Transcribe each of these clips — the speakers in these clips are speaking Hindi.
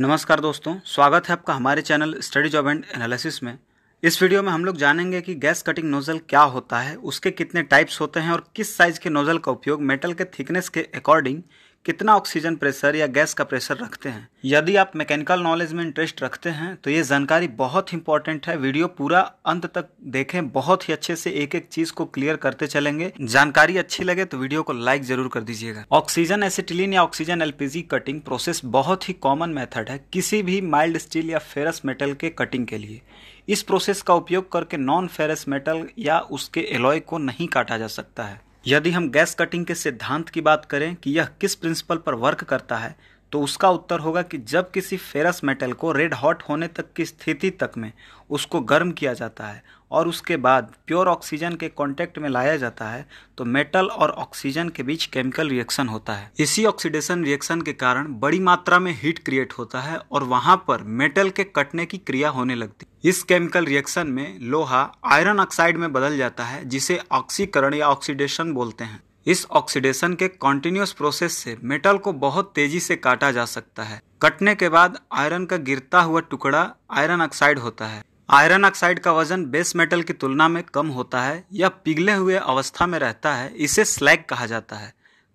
नमस्कार दोस्तों स्वागत है आपका हमारे channel study job and analysis में इस वीडियो में हम लोग जानेंगे कि गैस कटिंग नोजल क्या होता है उसके कितने टाइप्स होते हैं और किस साइज के नोजल का उपयोग मेटल के थिकनेस के अकॉर्डिंग कितना ऑक्सीजन प्रेशर या गैस का प्रेशर रखते हैं यदि आप मैकेनिकल नॉलेज में इंटरेस्ट रखते हैं तो ये जानकारी बहुत इंपॉर्टेंट है वीडियो पूरा अंत तक देखें बहुत ही अच्छे से एक एक चीज को क्लियर करते चलेंगे जानकारी अच्छी लगे तो वीडियो को लाइक जरूर कर दीजिएगा ऑक्सीजन एसिटिलीन या ऑक्सीजन एलपीजी कटिंग प्रोसेस बहुत ही कॉमन मेथड है किसी भी माइल्ड स्टील या फेरस मेटल के कटिंग के लिए इस प्रोसेस का उपयोग करके नॉन फेरस मेटल या उसके एलॉय को नहीं काटा जा सकता है यदि हम गैस कटिंग के सिद्धांत की बात करें कि यह किस प्रिंसिपल पर वर्क करता है तो उसका उत्तर होगा कि जब किसी फेरस मेटल को रेड हॉट होने तक की स्थिति तक में उसको गर्म किया जाता है और उसके बाद प्योर ऑक्सीजन के कांटेक्ट में लाया जाता है तो मेटल और ऑक्सीजन के बीच केमिकल रिएक्शन होता है इसी ऑक्सीडेशन रिएक्शन के कारण बड़ी मात्रा में हीट क्रिएट होता है और वहां पर मेटल के कटने की क्रिया होने लगती है इस केमिकल रिएक्शन में लोहा आयरन ऑक्साइड में बदल जाता है जिसे ऑक्सीकरण या ऑक्सीडेशन बोलते हैं इस ऑक्सीडेशन के कॉन्टिन्यूस प्रोसेस से मेटल को बहुत तेजी से काटा जा सकता है कटने के बाद आयरन का गिरता हुआ टुकड़ा आयरन ऑक्साइड होता है आयरन ऑक्साइड का वजन बेस मेटल की तुलना में कम होता है या पिघले हुए अवस्था में रहता है इसे स्लैग कहा जाता है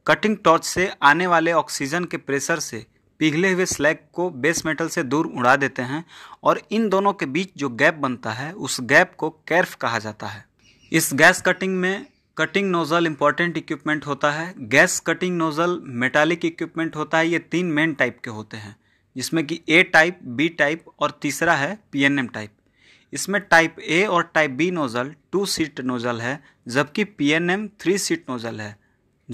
कटिंग टॉर्च से आने वाले ऑक्सीजन के प्रेशर से पिघले हुए स्लैग को बेस मेटल से दूर उड़ा देते हैं और इन दोनों के बीच जो गैप बनता है उस गैप को कैर्फ कहा जाता है इस गैस कटिंग में कटिंग नोज़ल इंपॉर्टेंट इक्विपमेंट होता है gas cutting nozzle metallic equipment होता है ये तीन मेन टाइप के होते हैं जिसमें कि ए टाइप बी टाइप और तीसरा है पी टाइप इसमें टाइप ए और type B nozzle two seat nozzle है जबकि पीएनएम थ्री सीट नोज़ल है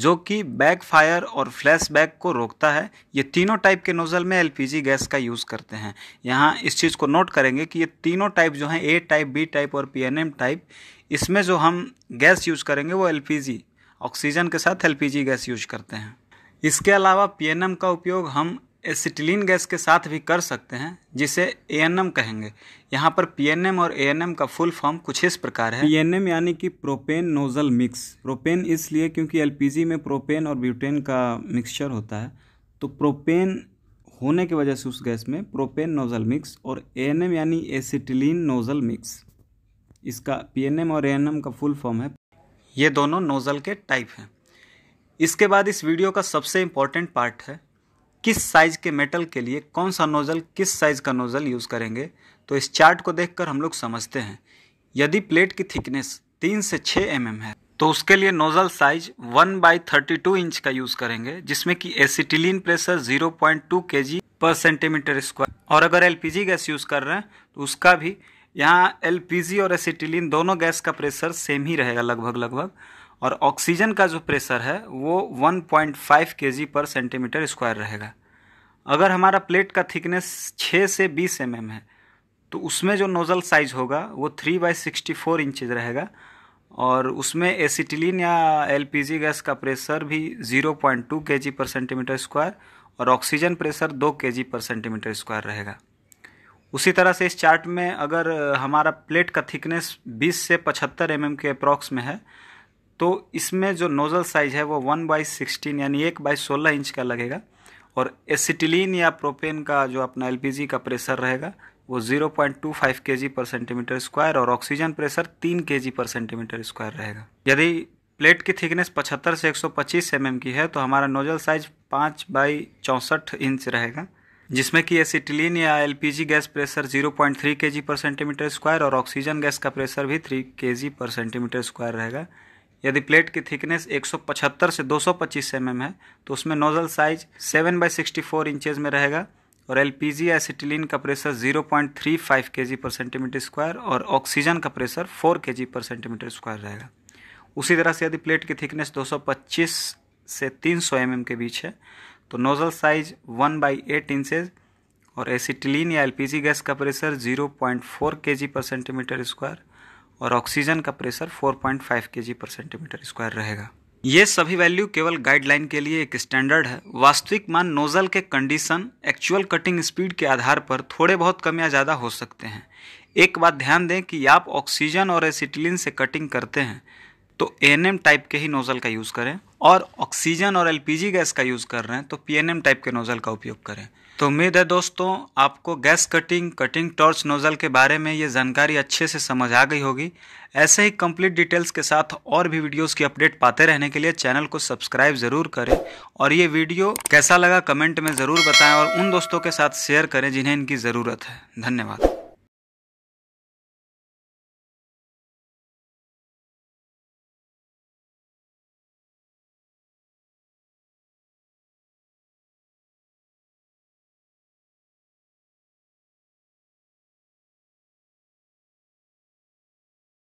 जो कि बैक फायर और फ्लैशबैक को रोकता है ये तीनों टाइप के नोज़ल में एलपीजी गैस का यूज़ करते हैं यहाँ इस चीज़ को नोट करेंगे कि ये तीनों टाइप जो हैं ए टाइप बी टाइप और पीएनएम टाइप इसमें जो हम गैस यूज़ करेंगे वो एलपीजी ऑक्सीजन के साथ एलपीजी गैस यूज करते हैं इसके अलावा पीएनएम का उपयोग हम एसिटिलीन गैस के साथ भी कर सकते हैं जिसे ए कहेंगे यहाँ पर पी और ए का फुल फॉर्म कुछ इस प्रकार है पी यानी कि प्रोपेन नोजल मिक्स प्रोपेन इसलिए क्योंकि एल में प्रोपेन और ब्यूटेन का मिक्सचर होता है तो प्रोपेन होने की वजह से उस गैस में प्रोपेन नोजल मिक्स और ए यानी एसिटिलीन नोजल मिक्स इसका पी और ए का फुल फॉर्म है ये दोनों नोजल के टाइप हैं इसके बाद इस वीडियो का सबसे इम्पॉर्टेंट पार्ट है किस साइज़ के मेटल के लिए कौन सा नोज़ल किस साइज़ का नोज़ल यूज़ करेंगे तो इस चार्ट को देखकर हम लोग समझते हैं यदि प्लेट की थिकनेस तीन से छः एम mm है तो उसके लिए nozzle size one by thirty two inch का यूज़ करेंगे जिसमें कि acetylene pressure zero point two K G पर सेंटीमीटर स्क्वायर और अगर एल गैस यूज़ कर रहे हैं तो उसका भी यहाँ एल और एसिटिलीन दोनों गैस का प्रेशर सेम ही रहेगा लगभग लगभग और ऑक्सीजन का जो प्रेशर है वो 1.5 पॉइंट पर सेंटीमीटर स्क्वायर रहेगा अगर हमारा प्लेट का थिकनेस 6 से 20 एम mm है तो उसमें जो नोज़ल साइज होगा वो 3 बाई सिक्सटी फोर इंचज रहेगा और उसमें एसिटिलीन या एलपीजी गैस का प्रेशर भी 0.2 पॉइंट पर सेंटीमीटर स्क्वायर और ऑक्सीजन प्रेशर 2 के पर सेंटीमीटर स्क्वायर रहेगा उसी तरह से इस चार्ट में अगर हमारा प्लेट का थिकनेस 20 से 75 एम mm के अप्रॉक्स में है तो इसमें जो नोज़ल साइज़ है वो वन बाई सिक्सटीन यानी एक बाई सोलह इंच का लगेगा और एसिटिलीन या प्रोपेन का जो अपना एलपीजी का प्रेशर रहेगा वो 0.25 जी पर सेंटीमीटर स्क्वायर और ऑक्सीजन प्रेशर 3 जी पर सेंटीमीटर स्क्वायर रहेगा यदि प्लेट की थिकनेस 75 से 125 एम की है तो हमारा नोजल साइज 5 बाई चौंसठ इंच रहेगा जिसमें कि एसिटिलीन या एलपीजी गैस प्रेशर 0.3 जी पर सेंटीमीटर स्क्वायर और ऑक्सीजन गैस का प्रेशर भी 3 जी पर सेंटीमीटर स्क्वायर रहेगा यदि प्लेट की थिकनेस 175 से 225 mm है तो उसमें nozzle size 7 by sixty inches में रहेगा और एल पी जी एसिटिलीन का प्रेशर 0.35 थ्री पर सेंटीमीटर स्क्वायर और ऑक्सीजन का प्रेशर 4 के पर सेंटीमीटर स्क्वायर रहेगा उसी तरह से यदि प्लेट की थिकनेस 225 से 300 सौ mm के बीच है तो nozzle size 1 by eight inches और एसिटिलीन या एल गैस का प्रेशर जीरो पॉइंट पर सेंटीमीटर स्क्वायर और ऑक्सीजन का प्रेशर 4.5 पॉइंट पर सेंटीमीटर स्क्वायर रहेगा ये सभी वैल्यू केवल गाइडलाइन के लिए एक स्टैंडर्ड है वास्तविक मान नोजल के कंडीशन एक्चुअल कटिंग स्पीड के आधार पर थोड़े बहुत कम या ज़्यादा हो सकते हैं एक बात ध्यान दें कि आप ऑक्सीजन और एसिटिलिन से कटिंग करते हैं तो ए टाइप के ही नोज़ल का यूज़ करें और ऑक्सीजन और एलपीजी गैस का यूज़ कर रहे हैं तो पी टाइप के नोज़ल का उपयोग करें तो उम्मीद है दोस्तों आपको gas cutting cutting torch nozzle के बारे में ये जानकारी अच्छे से समझ आ गई होगी ऐसे ही कंप्लीट डिटेल्स के साथ और भी वीडियोस की अपडेट पाते रहने के लिए चैनल को सब्सक्राइब ज़रूर करें और ये वीडियो कैसा लगा कमेंट में ज़रूर बताएं और उन दोस्तों के साथ शेयर करें जिन्हें इनकी ज़रूरत है धन्यवाद